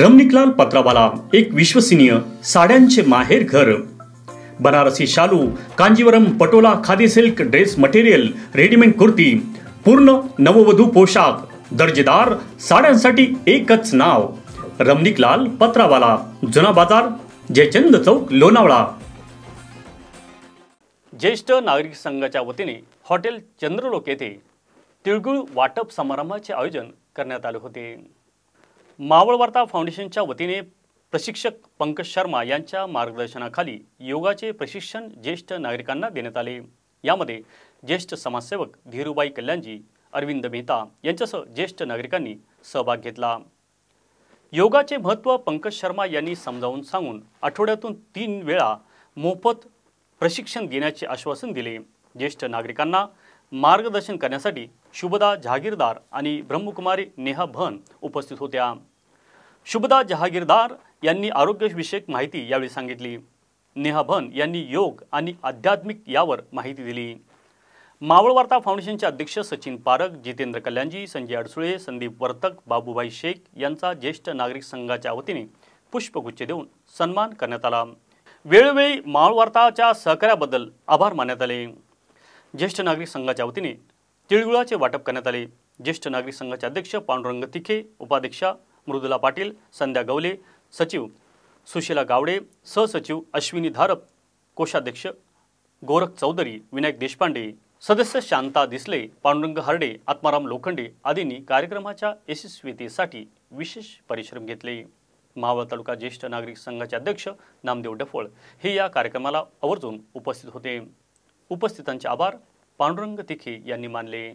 रमणीकलाल पत्रावाला एक विश्वसनीय साड्यांचे माहेर घर बनारसी शालू Kanjivaram Patola khadi silk dress material readymade kurti पूर्ण नववधू पोशाख दर्जेदार साड्यांसाठी एकच नाव रमणीकलाल पत्रावाला जुना बाजार जयचंद चौक लोणावळा ज्येष्ठ नागरिक संघाच्या वतीने हॉटेल चंद्रलोक येथे तिळगुळ वाटप समारंभाचे आयोजन करण्यात आले होते मावळवार्ता फाउंडेशनच्या वतीने प्रशिक्षक पंकज शर्मा यांच्या मार्गदर्शनाखाली योगाचे प्रशिक्षण ज्येष्ठ नागरिकांना देण्यात आले यामध्ये ज्येष्ठ समाजसेवक धीरूबाई कल्याणजी अरविंद मेहता यांच्यासह ज्येष्ठ नागरिकांनी सहभाग घेतला योगाचे महत्त्व पंकज शर्मा यांनी समजावून सांगून आठवड्यातून तीन वेळा मोफत प्रशिक्षण देण्याचे आश्वासन दिले ज्येष्ठ नागरिकांना मार्गदर्शन करण्यासाठी शुभदा जहागीरदार आणि ब्रह्मकुमारी नेहा भन उपस्थित होत्या शुभदा जहागीरदार यांनी आरोग्यविषयक माहिती यावेळी सांगितली नेहा भन यांनी योग आणि आध्यात्मिक यावर माहिती दिली मावळ वार्ता फाउंडेशनचे अध्यक्ष सचिन पारख जितेंद्र कल्याणजी संजय अडसुळे संदीप वर्तक बाबूभाई शेख यांचा ज्येष्ठ नागरिक संघाच्या वतीने पुष्पगुच्छ देऊन सन्मान करण्यात आला वेळोवेळी मावळ वार्ताच्या सहकार्याबद्दल आभार मानण्यात आले ज्येष्ठ नागरिक संघाच्या वतीने तिळगुळाचे वाटप करण्यात आले ज्येष्ठ नागरिक संघाचे अध्यक्ष पांडुरंग तिखे उपाध्यक्षा मृदुला पाटील संध्या गवले सचिव सुशीला गावडे सहसचिव अश्विनी धारप कोषाध्यक्ष गोरख चौधरी विनायक देशपांडे सदस्य शांता दिसले पांडुरंग हरडे आत्माराम लोखंडे आदींनी कार्यक्रमाच्या यशस्वीतेसाठी विशेष परिश्रम घेतले मावळ तालुका ज्येष्ठ नागरिक संघाचे अध्यक्ष नामदेव डफळ हे या कार्यक्रमाला आवर्जून उपस्थित होते उपस्थितांचे आभार पांडुरंग तिखे यांनी मानले